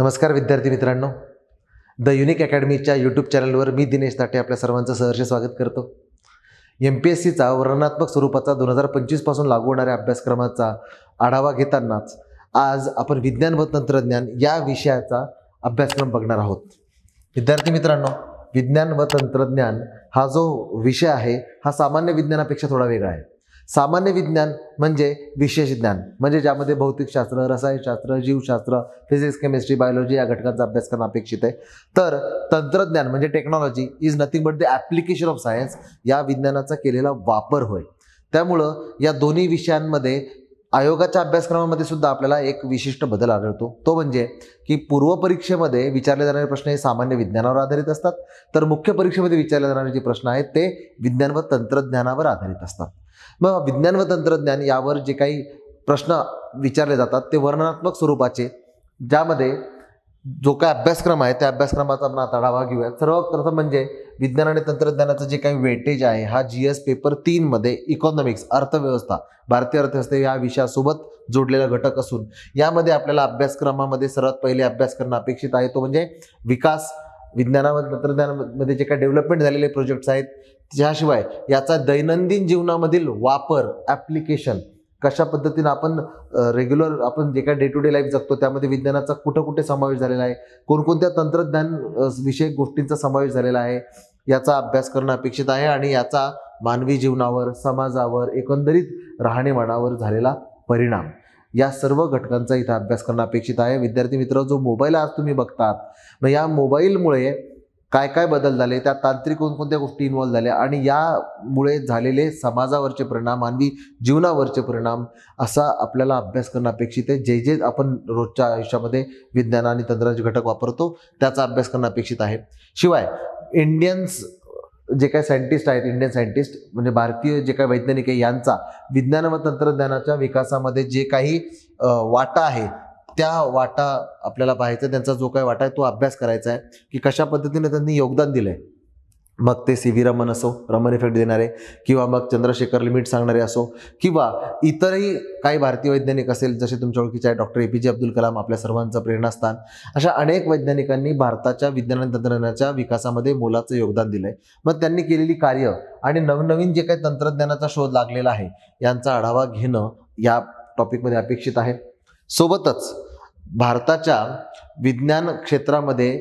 नमस्कार विद्यार्थी मित्रांनो द युनिक अकॅडमीच्या यूट्यूब चॅनलवर मी दिनेश ताटे आपल्या सर्वांचं सहर्ष स्वागत करतो एम पी एस सीचा वर्णनात्मक स्वरूपाचा दोन हजार पंचवीसपासून लागू होणाऱ्या अभ्यासक्रमाचा आढावा घेतानाच आज आपण विज्ञान व तंत्रज्ञान या विषयाचा अभ्यासक्रम बघणार आहोत विद्यार्थी मित्रांनो विज्ञान व तंत्रज्ञान हा जो विषय आहे हा सामान्य विज्ञानापेक्षा थोडा वेगळा आहे सामान्य विज्ञान म्हणजे विशेष ज्ञान म्हणजे ज्यामध्ये भौतिकशास्त्र रसायनशास्त्र जीवशास्त्र फिजिक्स केमिस्ट्री बायोलॉजी या घटकांचा अभ्यास करणं अपेक्षित आहे तर तंत्रज्ञान म्हणजे technology is nothing but the application of science या विज्ञानाचा केलेला वापर होय त्यामुळं या दोन्ही विषयांमध्ये आयोगाच्या अभ्यासक्रमामध्ये सुद्धा आपल्याला एक विशिष्ट बदल आढळतो तो म्हणजे की पूर्व परीक्षेमध्ये विचारले जाणारे प्रश्न हे सामान्य विज्ञानावर आधारित असतात तर मुख्य परीक्षेमध्ये विचारले जाणारे जे प्रश्न आहेत ते विज्ञान व तंत्रज्ञानावर आधारित असतात मग विज्ञान व तंत्रज्ञान यावर जे काही प्रश्न विचारले जातात ते वर्णनात्मक स्वरूपाचे ज्यामध्ये जो काय अभ्यासक्रम आहे त्या अभ्यासक्रमाचा आपण आता आढावा घेऊया सर्वप्रथम म्हणजे विज्ञान आणि तंत्रज्ञानाचं जे काही वेटेज आहे हा जी एस पेपर तीनमध्ये इकॉनॉमिक्स अर्थव्यवस्था भारतीय अर्थव्यवस्था या विषयासोबत जोडलेला घटक असून यामध्ये आपल्याला अभ्यासक्रमामध्ये सर्वात पहिले अभ्यास करणं अपेक्षित आहे तो म्हणजे विकास विज्ञानामध्ये तंत्रज्ञानामध्ये जे काही डेव्हलपमेंट झालेले प्रोजेक्ट्स आहेत त्याशिवाय याचा दैनंदिन जीवनामधील वापर ॲप्लिकेशन कशा पद्धतीनं आपण रेग्युलर आपण जे काय डे टू डे लाईफ जगतो त्यामध्ये विज्ञानाचा कुठं कुठे समावेश झालेला आहे कोणकोणत्या तंत्रज्ञान विषयक गोष्टींचा समावेश झालेला आहे याचा अभ्यास करणं अपेक्षित आहे आणि याचा मानवी जीवनावर समाजावर एकंदरीत राहणीमानावर झालेला परिणाम या सर्व घटकांचा इथं अभ्यास करणं अपेक्षित आहे विद्यार्थी मित्र जो मोबाईल आज तुम्ही बघतात मग या मोबाईलमुळे काय काय बदल झाले त्या तांत्रिक कोणकोणत्या गोष्टी इन्व्हॉल्व झाल्या आणि यामुळे झालेले समाजावरचे परिणाम मानवी जीवनावरचे परिणाम असा आपल्याला अभ्यास करणं अपेक्षित आहे जे जे आपण रोजच्या आयुष्यामध्ये विज्ञान आणि तंत्राचे घटक वापरतो त्याचा अभ्यास करणं अपेक्षित आहे शिवाय इंडियन्स जे काही सायंटिस्ट आहेत इंडियन सायंटिस्ट म्हणजे भारतीय जे काही वैज्ञानिक आहे यांचा विज्ञान व तंत्रज्ञानाच्या विकासामध्ये जे काही वाटा आहे त्या वाटा आपल्याला पाहायचा त्यांचा जो काही वाटा आहे तो अभ्यास करायचा आहे की कशा पद्धतीने त्यांनी योगदान दिलंय मग ते सी व्ही रमन असो रमन इफेक्ट देणारे किंवा मग चंद्रशेखर लिमिट सांगणारे असो किंवा इतरही काही भारतीय वैज्ञानिक असेल जसे तुमच्या ओळखीचे आहे डॉक्टर ए पी जे अब्दुल कलाम आपल्या सर्वांचं प्रेरणास्थान अशा अनेक वैज्ञानिकांनी भारताच्या विज्ञान आणि तंत्रज्ञानाच्या विकासामध्ये मोलाचं योगदान दिलं मग त्यांनी केलेली कार्य आणि नवनवीन जे काही तंत्रज्ञानाचा शोध लागलेला आहे यांचा आढावा घेणं या टॉपिकमध्ये अपेक्षित आहे सोबतच भारताच्या विज्ञान क्षेत्रामध्ये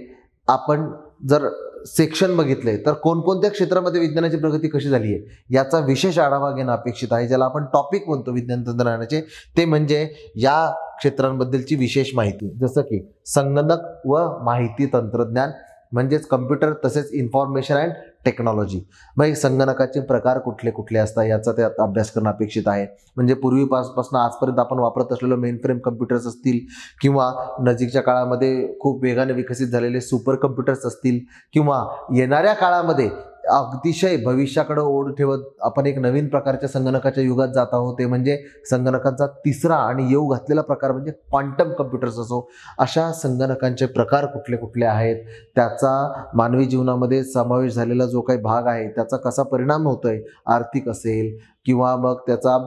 आपण जर सेक्शन बघितले तर कोणकोणत्या क्षेत्रामध्ये विज्ञानाची प्रगती कशी झाली आहे याचा विशेष आढावा घेणं अपेक्षित आहे ज्याला आपण टॉपिक म्हणतो विज्ञान तंत्रज्ञानाचे ते म्हणजे या क्षेत्रांबद्दलची विशेष माहिती जसं की संगणक व माहिती तंत्रज्ञान म्हणजेच कम्प्युटर तसेच इन्फॉर्मेशन अँड टेक्नॉलॉजी मग संगणकाचे प्रकार कुठले कुठले असतात याचा त्यात अभ्यास करणं अपेक्षित आहे म्हणजे पूर्वीपासपासून आजपर्यंत आपण वापरत असलेलं मेन फ्रेम कम्प्युटर्स असतील किंवा नजीकच्या काळामध्ये खूप वेगाने विकसित झालेले सुपर कम्प्युटर्स असतील किंवा येणाऱ्या काळामध्ये अतिशय भविष्याकडे ओढ ठेवत आपण एक नवीन प्रकारच्या संगणकाच्या युगात जात आहोत ते म्हणजे संगणकांचा तिसरा आणि येऊ घातलेला प्रकार म्हणजे क्वांटम कम्प्युटर्स असो अशा संगणकांचे प्रकार कुठले कुठले आहेत त्याचा मानवी जीवनामध्ये समावेश झालेला जो काही भाग आहे त्याचा कसा परिणाम होतोय आर्थिक असेल किंवा मग त्याचा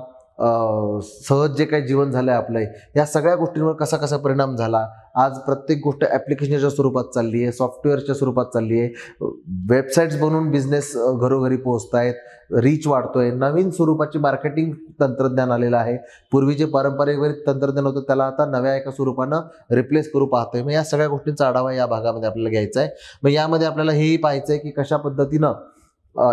सहज जे काही जीवन झालं आहे आपलं या सगळ्या गोष्टींवर कसा कसा परिणाम झाला आज प्रत्येक गोष्ट ॲप्लिकेशनच्या स्वरूपात चालली आहे सॉफ्टवेअरच्या स्वरूपात चालली आहे वेबसाईट्स बनवून बिझनेस घरोघरी पोहोचत आहेत रीच वाढतोय नवीन स्वरूपाचे मार्केटिंग तंत्रज्ञान आलेलं आहे पूर्वी जे पारंपरिक तंत्रज्ञान होतं त्याला आता नव्या एका स्वरूपानं रिप्लेस करू पाहतोय मग या सगळ्या गोष्टींचा आढावा या भागामध्ये आपल्याला घ्यायचा आहे मग यामध्ये आपल्याला हेही पाहायचं आहे की कशा पद्धतीनं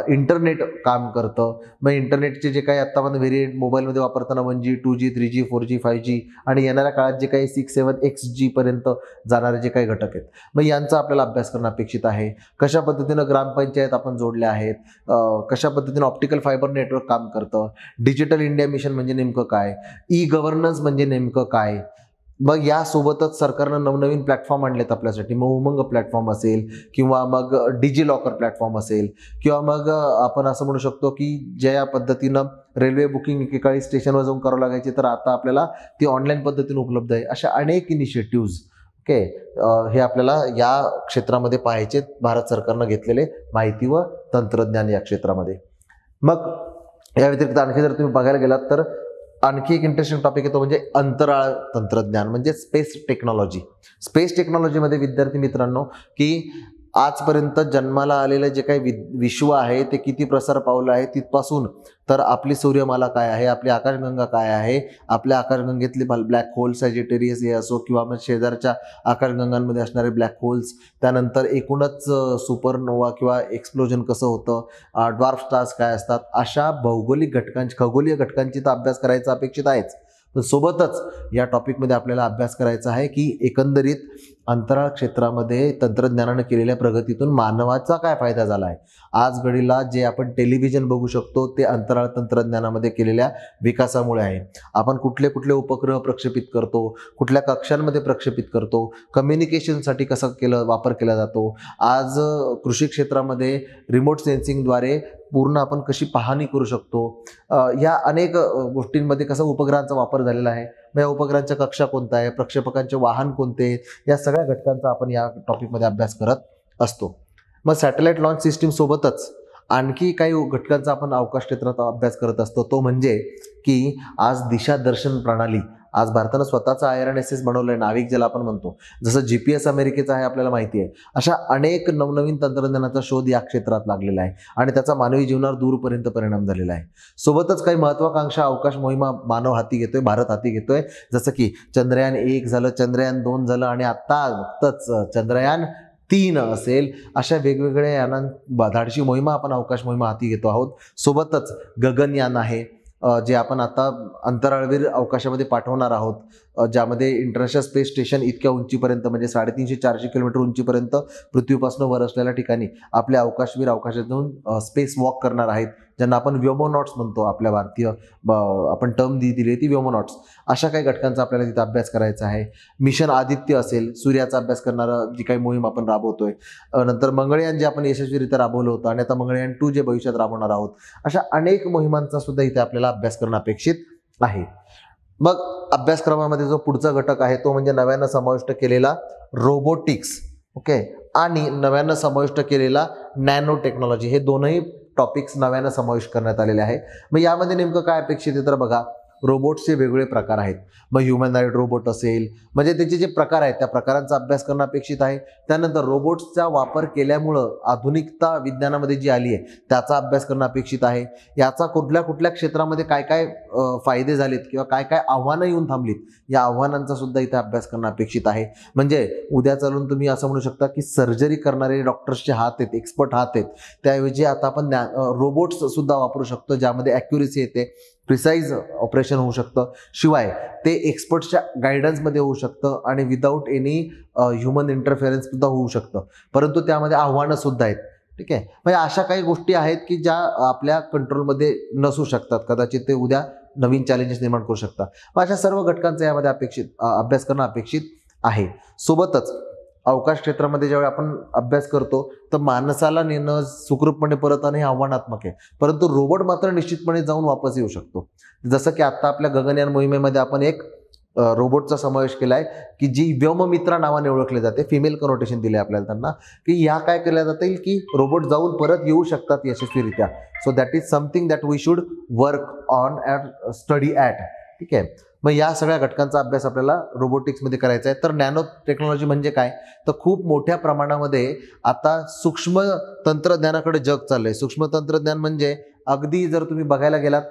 इंटरनेट काम करतं मग इंटरनेटचे जे काही आत्ता पण व्हेरियंट मोबाईलमध्ये वापरताना one G two G three G four G five G आणि येणाऱ्या काळात जे काही सिक्स सेवन एक्स जीपर्यंत जाणारे जे काही घटक आहेत मग यांचा आपल्याला अभ्यास करणं अपेक्षित आहे कशा पद्धतीनं ग्रामपंचायत आपण जोडल्या आहेत कशा पद्धतीनं ऑप्टिकल फायबर नेटवर्क काम करतं डिजिटल इंडिया मिशन म्हणजे नेमकं काय ई गव्हर्नन्स म्हणजे नेमकं काय मग यासोबतच सरकारनं नवनवीन प्लॅटफॉर्म आणलेत आपल्यासाठी मग उमंग प्लॅटफॉर्म असेल किंवा मग डिजी लॉकर प्लॅटफॉर्म असेल किंवा मग आपण असं म्हणू शकतो की ज्या पद्धतीनं रेल्वे बुकिंग एकेकाळी स्टेशनवर जाऊन करावं लागायचे तर आता आपल्याला ती ऑनलाईन पद्धतीने उपलब्ध आहे अशा अनेक इनिशिएटिव्ज ओके हे आपल्याला या क्षेत्रामध्ये पाहायचे भारत सरकारनं घेतलेले माहिती व तंत्रज्ञान या क्षेत्रामध्ये मग या व्यतिरिक्त आणखी जर तुम्ही बघायला गेलात तर आणखी एक इंटरेस्टिंग टॉपिक येतो म्हणजे अंतराळ तंत्रज्ञान म्हणजे स्पेस टेक्नॉलॉजी स्पेस टेक्नॉलॉजीमध्ये विद्यार्थी मित्रांनो की आजपर्यंत जन्माला आलेलं जे काही विश्व आहे ते किती प्रसार पावलं आहे तिथपासून तर आपली सूर्यमाला काय आहे आपली आकाशगंगा काय आहे आपल्या आकाशगंगेतले ब्लॅक होल सॅजिटेरियस हे असो किंवा मग शेजारच्या आकाशगंगांमध्ये असणारे ब्लॅक होल्स त्यानंतर एकूणच सुपरनोवा किंवा एक्सप्लोजन कसं होतं ड्वार्फ स्टार्स काय असतात अशा भौगोलिक घटकांची खगोलीय घटकांची तर अभ्यास करायचा अपेक्षित आहेच तर सोबतच या टॉपिकमध्ये आपल्याला अभ्यास करायचा आहे की एकंदरीत अंतराळ क्षेत्रामध्ये तंत्रज्ञानानं केलेल्या प्रगतीतून मानवाचा काय फायदा झाला आहे आज घडीला जे आपण टेलिव्हिजन बघू शकतो ते अंतराळ तंत्रज्ञानामध्ये केलेल्या विकासामुळे आहे आपण कुठले कुठले उपग्रह प्रक्षेपित करतो कुठल्या कक्षांमध्ये प्रक्षेपित करतो कम्युनिकेशनसाठी कसा केलं वापर केला जातो आज कृषी क्षेत्रामध्ये रिमोट सेन्सिंगद्वारे पूर्ण आपण कशी पाहणी करू शकतो ह्या अनेक गोष्टींमध्ये कसा उपग्रहांचा वापर झालेला आहे मग या उपग्रहांच्या कक्षा कोणत्या आहे प्रक्षेपकांचे वाहन कोणते या सगळ्या घटकांचा आपण या टॉपिकमध्ये अभ्यास करत असतो मग सॅटेलाइट लॉन्च सिस्टीमसोबतच आणखी काही घटकांचा आपण अवकाश क्षेत्रात अभ्यास करत असतो तो म्हणजे की आज दिशादर्शन प्रणाली आज भारतानं स्वतःचा I R N S S बनवलं नाविक ज्याला आपण म्हणतो जसं जी पी एस अमेरिकेचं आहे आपल्याला माहिती आहे अशा अनेक नवनवीन तंत्रज्ञानाचा शोध या क्षेत्रात लागलेला आहे आणि त्याचा मानवी जीवनावर दूरपर्यंत परिणाम झालेला आहे सोबतच काही महत्वाकांक्षा अवकाश मोहिमा मानव हाती घेतोय भारत हाती घेतोय जसं की चंद्रयान एक झालं चंद्रयान दोन झालं आणि आत्ता नुकतंच चंद्रयान तीन असेल अशा वेगवेगळ्या यानां धाडशी मोहिमा आपण अवकाश मोहिमा हाती घेतो आहोत सोबतच गगनयान आहे जे आपण आता अंतराळवीर अवकाशामध्ये पाठवणार आहोत ज्यामध्ये इंटरनॅशनल स्पेस स्टेशन इतक्या उंचीपर्यंत म्हणजे साडेतीनशे चारशे किलोमीटर उंचीपर्यंत पृथ्वीपासून वर असलेल्या ठिकाणी आपल्या अवकाशवीर अवकाशातून स्पेस वॉक करणार आहेत ज्यांना आपण व्योमोनॉट्स म्हणतो आपल्या भारतीय आपण टर्म दी दिली ती व्योमोनॉट्स अशा काही घटकांचा आपल्याला तिथे अभ्यास करायचा आहे मिशन आदित्य असेल सूर्याचा अभ्यास करणारा जी काही मोहीम आपण राबवतोय नंतर मंगळयान जे आपण यशस्वीरित्या राबवलं होतं आणि आता मंगळयान टू जे भविष्यात राबवणार आहोत अशा अनेक मोहिमांचा सुद्धा इथे आपल्याला अभ्यास करणं अपेक्षित आहे मग अभ्यासक्रमामध्ये जो पुढचा घटक आहे तो म्हणजे नव्यानं समाविष्ट केलेला रोबोटिक्स ओके आणि नव्यानं समाविष्ट केलेला नॅनो टेक्नॉलॉजी हे दोनही टॉपिक्स नव्यानं समावेश करण्यात आलेले आहे मग यामध्ये नेमकं काय अपेक्षित आहे तर बघा रोबोट्सचे वेगवेगळे प्रकार आहेत मग ह्युमन राईट रोबोट असेल म्हणजे त्याचे जे प्रकार आहेत त्या प्रकारांचा अभ्यास करणं अपेक्षित आहे त्यानंतर रोबोट्सचा वापर केल्यामुळं आधुनिकता विज्ञानामध्ये जी आली आहे त्याचा अभ्यास करणं अपेक्षित आहे याचा कुठल्या कुठल्या क्षेत्रामध्ये काय काय फायदे झालेत किंवा काय काय आव्हानं येऊन थांबलीत या आव्हानांचा सुद्धा इथे अभ्यास करणं अपेक्षित आहे म्हणजे उद्या चालून तुम्ही असं म्हणू शकता की सर्जरी करणारे डॉक्टर्सचे हात आहेत एक्सपर्ट हात आहेत त्याऐवजी आता आपण रोबोट्स सुद्धा वापरू शकतो ज्यामध्ये ॲक्युरेसी येते प्रिसाईज ऑपरेशन होऊ शकतं शिवाय ते एक्सपर्ट्सच्या गायडन्समध्ये होऊ शकतं आणि विदाऊट एनी ह्युमन इंटरफेरन्स सुद्धा होऊ शकतं परंतु त्यामध्ये आव्हानंसुद्धा सुद्धा आहेत ठीक आहे म्हणजे अशा काही गोष्टी आहेत की ज्या आपल्या कंट्रोलमध्ये नसू शकतात कदाचित ते उद्या नवीन चॅलेंजेस निर्माण करू शकतात अशा सर्व घटकांचा यामध्ये अपेक्षित अभ्यास करणं अपेक्षित आहे सोबतच अवकाश क्षेत्रामध्ये ज्यावेळी आपण अभ्यास करतो तर माणसाला नेणं सुखरूपपणे परत आणि हे आव्हानात्मक आहे परंतु रोबोट मात्र निश्चितपणे जाऊन वापस येऊ शकतो जसं की आता आपल्या गगनयान मोहिमेमध्ये आपण एक रोबोटचा समावेश केला आहे की जी व्योममित्रा नावाने ओळखले जाते फिमेल कनोटेशन दिले आपल्याला त्यांना की ह्या काय केल्या जातील की रोबोट जाऊन परत येऊ शकतात यशस्वीरित्या so that is something that we should work on at study at ठीक आहे मग या सगळ्या घटकांचा अभ्यास आपल्याला रोबोटिक्समध्ये करायचा आहे तर नॅनो टेक्नॉलॉजी म्हणजे काय तर खूप मोठ्या प्रमाणामध्ये आता सूक्ष्म तंत्रज्ञानाकडे जग चाललंय सूक्ष्म तंत्रज्ञान म्हणजे अगदी जर तुम्ही बघायला गेलात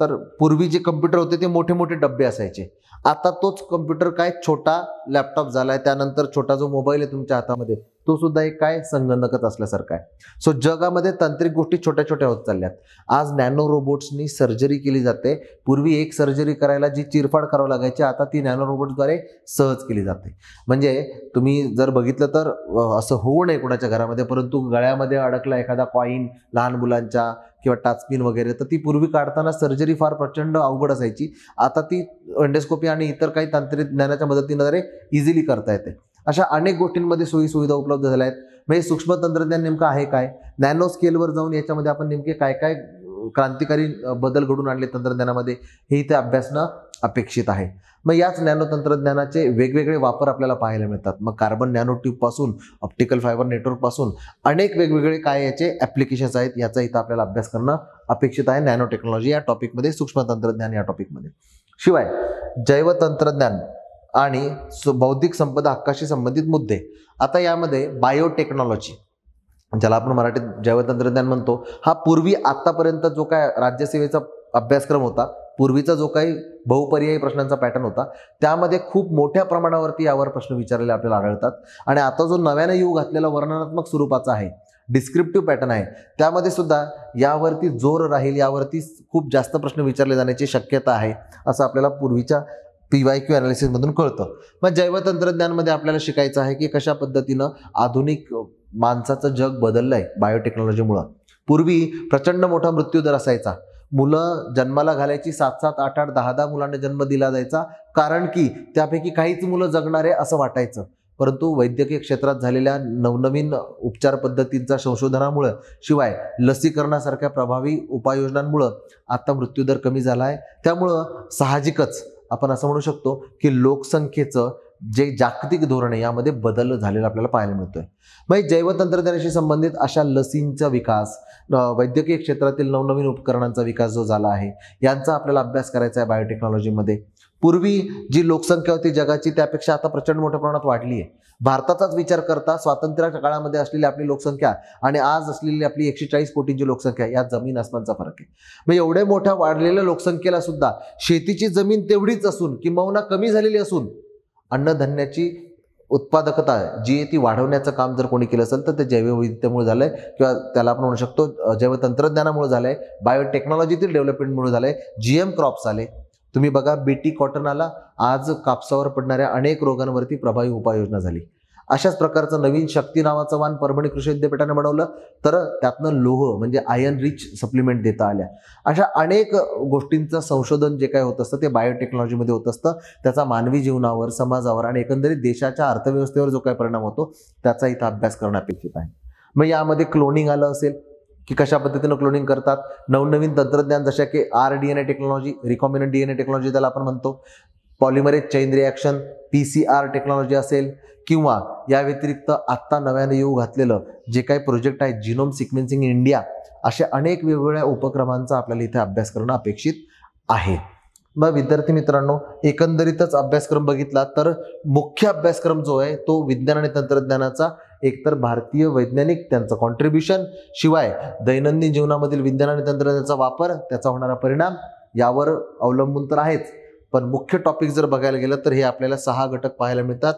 तर पूर्वी जे कम्प्युटर होते ते मोठे मोठे डब्बे असायचे आता तोच कम्प्युटर काय छोटा लॅपटॉप झाला आहे त्यानंतर छोटा जो मोबाईल आहे तुमच्या हातामध्ये तो सुद्धा एक काय संगणकच असल्यासारखा आहे सो जगामध्ये तांत्रिक गोष्टी छोट्या छोट्या होत चालल्यात आज नॅनो रोबोट्सनी सर्जरी केली जाते पूर्वी एक सर्जरी करायला जी चिरफाड करावं लागायची आता ती नॅनो रोबोट्सद्वारे सहज केली जाते म्हणजे तुम्ही जर बघितलं तर असं होऊ नये कोणाच्या घरामध्ये परंतु गळ्यामध्ये अडकला एखादा कॉईन लहान मुलांच्या किंवा टाचपिन वगैरे तर ती पूर्वी काढताना सर्जरी फार प्रचंड अवघड असायची आता ती एंडेस्कोपी आणि इतर काही तांत्रिक ज्ञानाच्या मदतीनं जरे इझिली करता येते अशा अनेक गोष्टींमध्ये सोयी सुविधा उपलब्ध झाल्या आहेत म्हणजे सूक्ष्म तंत्रज्ञान नेमकं आहे काय नॅनो स्केलवर जाऊन याच्यामध्ये आपण नेमके काय काय क्रांतिकारी बदल घडून आणले तंत्रज्ञानामध्ये हे इथे अभ्यासणं अपेक्षित आहे मग याच नॅनो तंत्रज्ञानाचे वेगवेगळे वापर आपल्याला पाहायला मिळतात मग कार्बन नॅनो पासून ऑप्टिकल फायबर नेटवर्कपासून अनेक वेगवेगळे काय याचे ॲप्लिकेशन्स आहेत याचा इथं आपल्याला अभ्यास करणं अपेक्षित आहे नॅनो टेक्नॉलॉजी या टॉपिकमध्ये सूक्ष्म तंत्रज्ञान या टॉपिकमध्ये शिवाय जैवतंत्रज्ञान आणि बौद्धिक संपदा हक्काशी संबंधित मुद्दे आता यामध्ये बायोटेक्नॉलॉजी ज्याला आपण मराठीत जैवतंत्रज्ञान म्हणतो हा पूर्वी आत्तापर्यंत जो काय राज्यसेवेचा अभ्यासक्रम होता पूर्वीचा जो काही बहुपर्यायी प्रश्नांचा पॅटर्न होता त्यामध्ये खूप मोठ्या प्रमाणावरती यावर प्रश्न विचारलेले आपल्याला आढळतात आणि आता जो नव्यानं येऊ घातलेला वर्णनात्मक स्वरूपाचा आहे डिस्क्रिप्टिव्ह पॅटर्न आहे त्यामध्ये सुद्धा यावरती जोर राहील यावरती खूप जास्त प्रश्न विचारले जाण्याची शक्यता आहे असं आपल्याला पूर्वीच्या पी वाय क्यू अनालिसिसमधून कळतं मग जैवतंत्रज्ञानमध्ये आपल्याला शिकायचं आहे की कशा पद्धतीनं आधुनिक माणसाचं जग बदललं आहे बायोटेक्नॉलॉजीमुळं पूर्वी प्रचंड मोठा मृत्यूदर असायचा मुलं जन्माला घालायची सात सात आठ आठ दहा दहा मुलांना जन्म दिला जायचा कारण की त्यापैकी काहीच मुलं जगणारे असं वाटायचं परंतु वैद्यकीय क्षेत्रात झालेल्या नवनवीन उपचार पद्धतींचा संशोधनामुळं शिवाय लसीकरणासारख्या प्रभावी उपाययोजनांमुळं आता मृत्यूदर कमी झाला आहे त्यामुळं साहजिकच आपण असं म्हणू शकतो की लोकसंख्येचं जे जागतिक धोरण आहे यामध्ये बदल झालेला आपल्याला पाहायला मिळतोय मग जैवतंत्रज्ञानाशी संबंधित अशा लसींचा विकास वैद्यकीय क्षेत्रातील नवनवीन उपकरणांचा विकास जो झाला आहे यांचा आपल्याला अभ्यास करायचा आहे बायोटेक्नॉलॉजीमध्ये पूर्वी जी लोकसंख्या होती जगाची त्यापेक्षा आता प्रचंड मोठ्या प्रमाणात वाढली आहे भारताचाच विचार करता स्वातंत्र्याच्या काळामध्ये असलेली आपली लोकसंख्या आणि आज असलेली आपली एकशे चाळीस कोटींची लोकसंख्या यात जमीन आसमानचा फरक आहे मग एवढ्या मोठ्या वाढलेल्या लोकसंख्येला सुद्धा शेतीची जमीन तेवढीच असून किंबहुना कमी झालेली असून अन्नधान्याची उत्पादकता जी आहे ती वाढवण्याचं काम जर कोणी केलं असेल तर ते जैवविविधतेमुळे झालं आहे किंवा त्याला आपण म्हणू शकतो जैवतंत्रज्ञानामुळे झालं आहे बायोटेक्नॉलॉजीतील डेव्हलपमेंटमुळे झालं आहे जी एम क्रॉप्स आले तुम्ही बघा बीटी कॉटन आला आज कापसावर पडणाऱ्या अनेक रोगांवरती प्रभावी उपाययोजना झाली अशाच प्रकारचं नवीन शक्ती नावाचं वान परभणी कृषी विद्यापीठाने बनवलं तर त्यातनं लोह म्हणजे आयर्न रिच सप्लिमेंट देता आल्या अशा अनेक गोष्टींचं संशोधन जे काय होत असतं ते बायोटेक्नॉलॉजीमध्ये होत असतं त्याचा मानवी जीवनावर समाजावर आणि एकंदरीत देशाच्या अर्थव्यवस्थेवर जो काय परिणाम होतो त्याचा इथं अभ्यास करणं अपेक्षित आहे मग यामध्ये क्लोनिंग आलं असेल की कशा पद्धतीनं क्लोनिंग करतात नवनवीन तंत्रज्ञान जशा की R D N A technology N A technology त्याला आपण म्हणतो polymerase chain reaction P C R technology असेल किंवा या व्यतिरिक्त आत्ता नव्याने येऊ घातलेलं जे काही प्रोजेक्ट आहे जिनोम सिक्वेन्सिंग इंडिया अशा अनेक वेगवेगळ्या उपक्रमांचा आपल्याला इथे अभ्यास करणं अपेक्षित आहे मग विद्यार्थी मित्रांनो एकंदरीतच अभ्यासक्रम बघितला तर मुख्य अभ्यासक्रम जो आहे तो विज्ञान आणि तंत्रज्ञानाचा एकतर भारतीय वैज्ञानिक त्यांचं कॉन्ट्रीब्युशन शिवाय दैनंदिन जीवनामधील विज्ञान आणि तंत्रज्ञानाचा वापर त्याचा होणारा परिणाम यावर अवलंबून तर आहेच पण मुख्य टॉपिक जर बघायला गेलं तर हे आपल्याला सहा घटक पाहायला मिळतात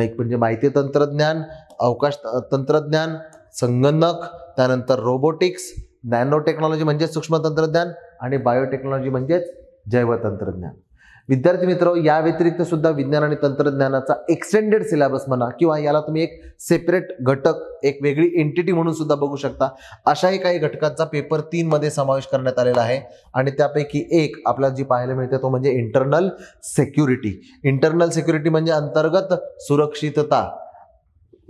एक म्हणजे माहिती तंत्रज्ञान अवकाश तंत्रज्ञान संगणक त्यानंतर रोबोटिक्स नॅनो टेक्नॉलॉजी म्हणजेच सूक्ष्म तंत्रज्ञान आणि बायोटेक्नॉलॉजी म्हणजेच जैवतंत्रज्ञान विद्यार्थी मित्र या व्यतिरिक्त सुद्धा विज्ञान आणि तंत्रज्ञानाचा एक्सटेंडेड सिलेबस म्हणा किंवा याला तुम्ही एक सेपरेट घटक एक वेगळी एंटिटी म्हणून सुद्धा बघू शकता अशाही काही घटकांचा पेपर तीन मध्ये समावेश करण्यात आलेला आहे आणि त्यापैकी एक आपला जी पाहायला मिळते तो म्हणजे इंटरनल सेक्युरिटी इंटरनल सेक्युरिटी म्हणजे अंतर्गत सुरक्षितता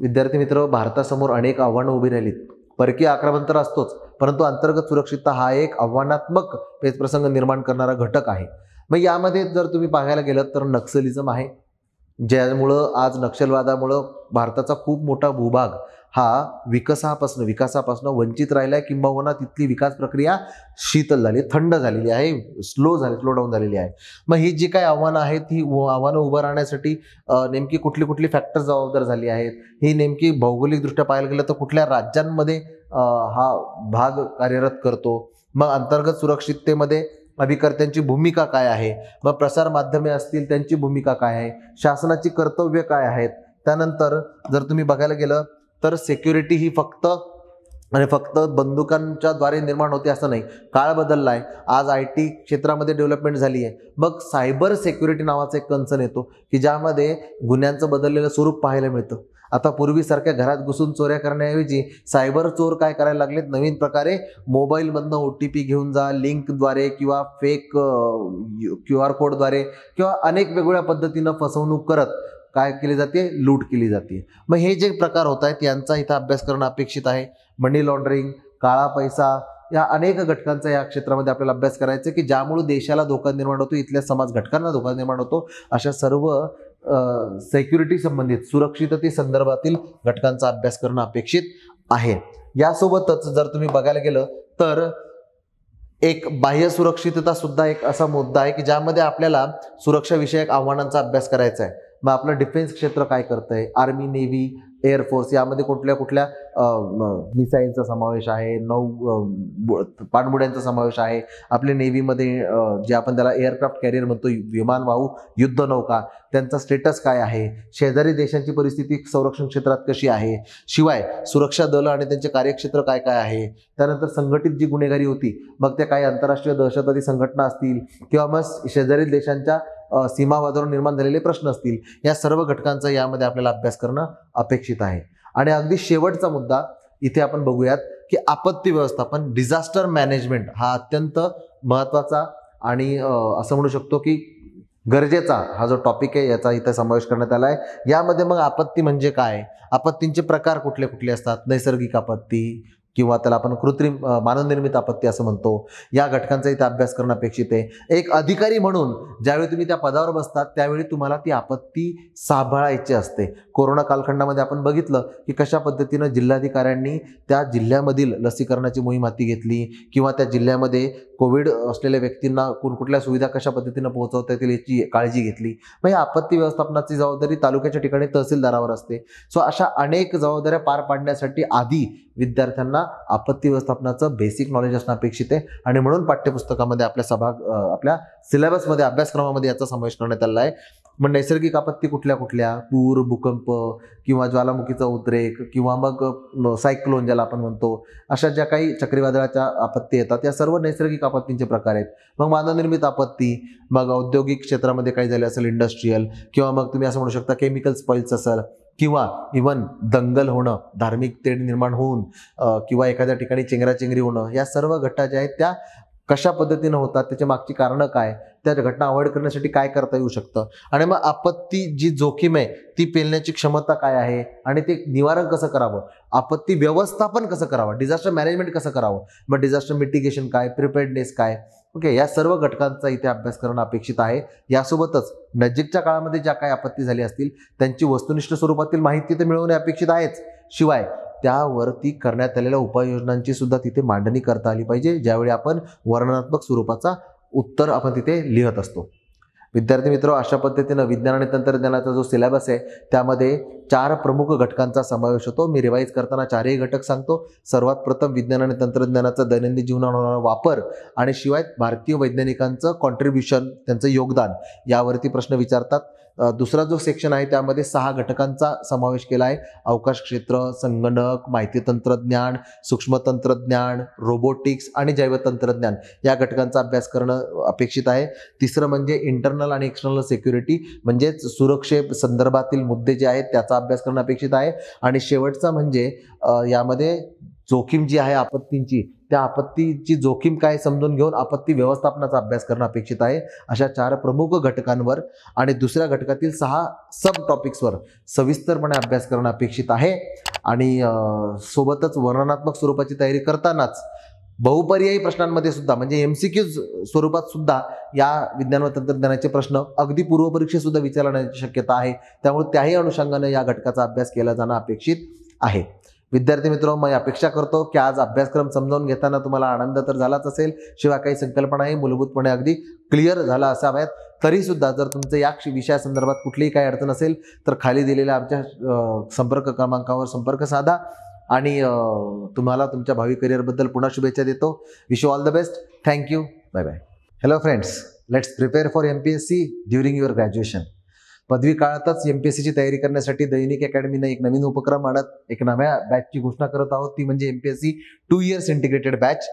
विद्यार्थी मित्र भारतासमोर अनेक आव्हानं उभी राहिलीत परकीय आक्रमण तर असतोच परंतु अंतर्गत सुरक्षितता हा एक आव्हानात्मक प्रसंग निर्माण करणारा घटक आहे मग यामध्ये जर तुम्ही पाहायला गेलात तर नक्सलिझम आहे ज्यामुळं आज नक्षलवादामुळं भारताचा खूप मोठा भूभाग हा विकासापासून विकासापासून वंचित राहिला आहे किंबहुना तिथली विकास प्रक्रिया शीतल झाली थंड झालेली आहे स्लो झाली स्लो डाऊन झालेली आहे मग ही जी काही आव्हानं आहेत ही आव्हानं उभं राहण्यासाठी नेमकी कुठली कुठली फॅक्टर जबाबदार झाली आहेत ही नेमकी भौगोलिकदृष्ट्या पाहायला गेलं तर कुठल्या राज्यांमध्ये हा भाग कार्यरत करतो मग अंतर्गत सुरक्षिततेमध्ये अभिकर्त्यांची भूमिका काय आहे मग प्रसारमाध्यमे असतील त्यांची भूमिका काय आहे शासनाची कर्तव्य काय आहेत त्यानंतर जर तुम्ही बघायला गेलं तर सेक्युरिटी ही फक्त आणि फक्त बंदुकांच्या द्वारे निर्माण होते असं नाही काळ बदलला आहे आज आय टी क्षेत्रामध्ये डेव्हलपमेंट झाली आहे मग सायबर सेक्युरिटी नावाचा एक कन्सर्न येतो की ज्यामध्ये गुन्ह्यांचं बदललेलं स्वरूप पाहायला मिळतं आता पूर्वीसारख्या घरात घुसून चोऱ्या करण्याऐवजी सायबर चोर काय करायला लागलेत नवीन प्रकारे मोबाईलमधनं ओ टी पी घेऊन जा लिंकद्वारे किंवा फेक क्यू आर कोडद्वारे किंवा अनेक वेगवेगळ्या पद्धतीनं फसवणूक करत काय केली जाते लूट केली जाते मग हे जे प्रकार होत आहेत यांचा इथं अभ्यास करणं अपेक्षित आहे मनी लॉन्ड्रिंग काळा पैसा या अनेक घटकांचा या क्षेत्रामध्ये आपल्याला अभ्यास करायचा की ज्यामुळे देशाला धोका निर्माण होतो इथल्या समाज घटकांना धोका निर्माण होतो अशा सर्व सेक्युरिटी संबंधित सुरक्षितते संदर्भातील घटकांचा अभ्यास करणं अपेक्षित आहे यासोबतच जर तुम्ही बघायला गेलं तर एक बाह्य सुरक्षितता सुद्धा एक असा मुद्दा आहे की ज्यामध्ये आपल्याला सुरक्षाविषयक आव्हानांचा अभ्यास करायचा आहे मग आपलं डिफेन्स क्षेत्र काय करतंय आर्मी नेव्ही एअरफोर्स यामध्ये कुठल्या कुठल्या मिसाईलचा समावेश आहे नऊ पाणबुड्यांचा समावेश आहे आपल्या नेव्हीमध्ये जे आपण त्याला एअरक्राफ्ट कॅरियर म्हणतो वाहू युद्ध नौका त्यांचा स्टेटस काय आहे शेजारी देशांची परिस्थिती संरक्षण क्षेत्रात कशी आहे शिवाय सुरक्षा दलं आणि त्यांचे कार्यक्षेत्र काय काय आहे त्यानंतर संघटित जी गुन्हेगारी होती मग त्या काही आंतरराष्ट्रीय दहशतवादी संघटना असतील किंवा मग शेजारी देशांच्या सीमा निर्माण झालेले प्रश्न असतील या सर्व घटकांचा यामध्ये आपल्याला अभ्यास करणं अपेक्षित आहे आणि अगदी शेवटचा मुद्दा इथे आपण बघूयात की आपत्ती व्यवस्थापन डिझास्टर मॅनेजमेंट हा अत्यंत महत्त्वाचा आणि असं म्हणू शकतो की गरजेचा हा जो टॉपिक आहे याचा इथे समावेश करण्यात आला आहे यामध्ये मग आपत्ती म्हणजे काय आपत्तींचे प्रकार कुठले कुठले असतात नैसर्गिक आपत्ती किंवा त्याला आपण कृत्रिम मानवनिर्मित आपत्ती असं म्हणतो या घटकांचा इथे अभ्यास करणं अपेक्षित आहे एक अधिकारी म्हणून ज्यावेळी तुम्ही त्या पदावर बसतात त्यावेळी तुम्हाला ती आपत्ती सांभाळायची असते कोरोना कालखंडामध्ये आपण बघितलं की कशा पद्धतीनं जिल्हाधिकाऱ्यांनी त्या जिल्ह्यामधील लसीकरणाची मोहीम हाती घेतली किंवा त्या जिल्ह्यामध्ये कोविड असलेल्या व्यक्तींना कुठल्या सुविधा कशा पद्धतीनं पोहोचवता येतील याची काळजी घेतली मग या आपत्ती व्यवस्थापनाची जबाबदारी तालुक्याच्या ठिकाणी तहसीलदारावर असते सो अशा अनेक जबाबदाऱ्या पार पाडण्यासाठी आधी विद्यार्थ्यांना आपत्ती व्यवस्थापनाचं बेसिक नॉलेज असणं अपेक्षित आहे आणि म्हणून पाठ्यपुस्तकामध्ये आपल्या सभा आपल्या सिलेबसमध्ये अभ्यासक्रमामध्ये याचा समावेश करण्यात आला आहे मग नैसर्गिक आपत्ती कुठल्या कुठल्या पूर भूकंप किंवा ज्वालामुखीचा उद्रेक किंवा मग सायक्लोन ज्याला आपण म्हणतो अशा ज्या काही चक्रीवादळाच्या आपत्ती येतात या सर्व नैसर्गिक आपत्तींचे प्रकार आहेत मग मानवनिर्मित आपत्ती मग औद्योगिक क्षेत्रामध्ये काही झाले असेल इंडस्ट्रीयल किंवा मग तुम्ही असं म्हणू शकता केमिकल स्पॉइल्स असेल किंवा इवन दंगल होणं धार्मिक तेढ निर्माण होऊन किंवा एखाद्या ठिकाणी चेंगराचेंगरी होणं या सर्व घटना ज्या आहेत त्या कशा पद्धतीनं होतात त्याच्या मागची कारणं काय त्या घटना अवॉइड करण्यासाठी काय करता येऊ शकतं आणि मग आपत्ती जी जोखीम आहे ती पेलण्याची क्षमता काय आहे आणि ते निवारण कसं करावं आपत्ती व्यवस्थापन कसं करावं डिझास्टर मॅनेजमेंट कसं करावं मग डिझास्टर मिटिगेशन काय प्रिपेअर्डनेस काय ओके या सर्व घटकांचा इथे अभ्यास करणं अपेक्षित आहे यासोबतच नजीकच्या काळामध्ये ज्या काही आपत्ती झाली असतील त्यांची वस्तुनिष्ठ स्वरूपातील माहिती तर मिळवणे अपेक्षित आहेच शिवाय त्यावरती करण्यात आलेल्या उपाययोजनांची सुद्धा तिथे मांडणी करता आली पाहिजे ज्यावेळी आपण वर्णनात्मक स्वरूपाचा उत्तर आपण तिथे लिहत असतो विद्यार्थी मित्र अशा पद्धतीनं विज्ञान आणि तंत्रज्ञानाचा जो सिलेबस आहे त्यामध्ये चार प्रमुख घटकांचा समावेश होतो मी रिवाईज करताना चारही घटक सांगतो सर्वात प्रथम विज्ञान आणि तंत्रज्ञानाचा दैनंदिन जीवनावर होणारा वापर आणि शिवाय भारतीय वैज्ञानिकांचं कॉन्ट्रीब्युशन त्यांचं योगदान यावरती प्रश्न विचारतात दुसरा जो सेक्शन आहे त्यामध्ये सहा घटकांचा समावेश केला आहे अवकाश क्षेत्र संगणक माहिती तंत्रज्ञान सूक्ष्म तंत्रज्ञान रोबोटिक्स आणि जैवतंत्रज्ञान या घटकांचा अभ्यास करणं अपेक्षित आहे तिसरं म्हणजे इंटरनल आणि एक्सटर्नल सिक्युरिटी म्हणजेच सुरक्षे संदर्भातील मुद्दे जे आहेत त्याचा अभ्यास करणं अपेक्षित आहे आणि शेवटचा म्हणजे यामध्ये जोखीम जी आहे आपत्तींची त्या आपत्तीची जोखीम काय समजून घेऊन आपत्ती व्यवस्थापनाचा अभ्यास करणं अपेक्षित आहे अशा चार प्रमुख घटकांवर आणि दुसऱ्या घटकातील सहा सब टॉपिक्सवर सविस्तरपणे अभ्यास करणं अपेक्षित आहे आणि सोबतच वर्णनात्मक स्वरूपाची तयारी करतानाच बहुपर्यायी प्रश्नांमध्ये सुद्धा म्हणजे एम सी क्यूज स्वरूपात सुद्धा या विज्ञान व तंत्रज्ञानाचे प्रश्न अगदी पूर्वपरीक्षेसुद्धा सुद्धा विचारण्याची शक्यता आहे त्यामुळे त्याही अनुषंगाने या घटकाचा अभ्यास केला जाणं अपेक्षित आहे विद्यार्थी मित्र मी अपेक्षा करतो की आज अभ्यासक्रम समजावून घेताना तुम्हाला आनंद तर झालाच असेल शिवाय काही संकल्पनाही मूलभूतपणे अगदी क्लिअर झाला असाव्यात तरीसुद्धा जर तुमचं या विषयासंदर्भात कुठलीही काही अडचण असेल तर खाली दिलेल्या आमच्या संपर्क क्रमांकावर संपर्क साधा आणि तुम्हाला तुमच्या भावी करिअरबद्दल पुन्हा शुभेच्छा देतो wish you all the best thank you bye bye hello friends let's prepare for M P S C during your graduation पदवी काळातच एम पी एस तयारी करण्यासाठी दैनिक अकॅडमीनं एक नवीन उपक्रम आणत एक नव्या बॅचची घोषणा करत आहोत ती म्हणजे M P S C two years integrated batch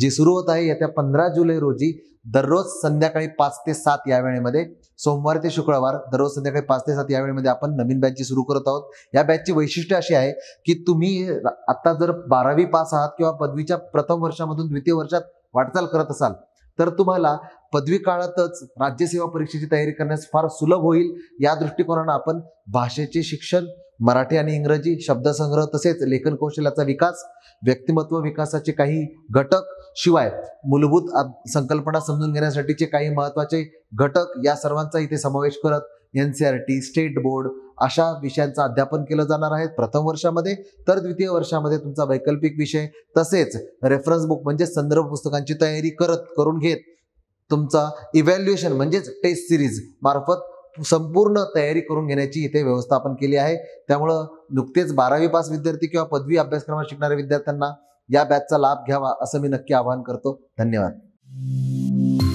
जी सुरू होत आहे येत्या पंधरा जुलै रोजी दररोज संध्याकाळी पाच ते सात या वेळेमध्ये सोमवार ते शुक्रवार दररोज संध्याकाळी पाच ते सात या वेळेमध्ये आपण नवीन बॅचची सुरू करत आहोत या बॅचची वैशिष्ट्य अशी आहे की तुम्ही आता जर बारावी पास आहात किंवा पदवीच्या प्रथम वर्षामधून द्वितीय वर्षात वाटचाल करत असाल तर तुम्हाला पदवी काळातच राज्यसेवा परीक्षेची तयारी करण्यास फार सुलभ होईल या दृष्टिकोनानं आपण भाषेचे शिक्षण मराठी आणि इंग्रजी शब्दसंग्रह तसेच लेखन कौशल्याचा विकास व्यक्तिमत्व विकासाचे काही घटक शिवाय मूलभूत संकल्पना समजून घेण्यासाठीचे काही महत्वाचे घटक या सर्वांचा इथे समावेश करत N C R T state board अशा विषयांचं अध्यापन केलं जाणार आहे प्रथम वर्षामध्ये तर द्वितीय वर्षामध्ये तुमचा वैकल्पिक विषय तसेच रेफरन्स बुक म्हणजे संदर्भ पुस्तकांची तयारी करत करून घेत तुमचा इव्हॅल्युएशन म्हणजेच टेस्ट सिरीज मार्फत संपूर्ण तयारी करून घेण्याची इथे व्यवस्थापन केली आहे त्यामुळं नुकतेच बारावी पास विद्यार्थी किंवा पदवी अभ्यासक्रमात शिकणाऱ्या विद्यार्थ्यांना या बॅचचा लाभ घ्यावा असं मी नक्की आवाहन करतो धन्यवाद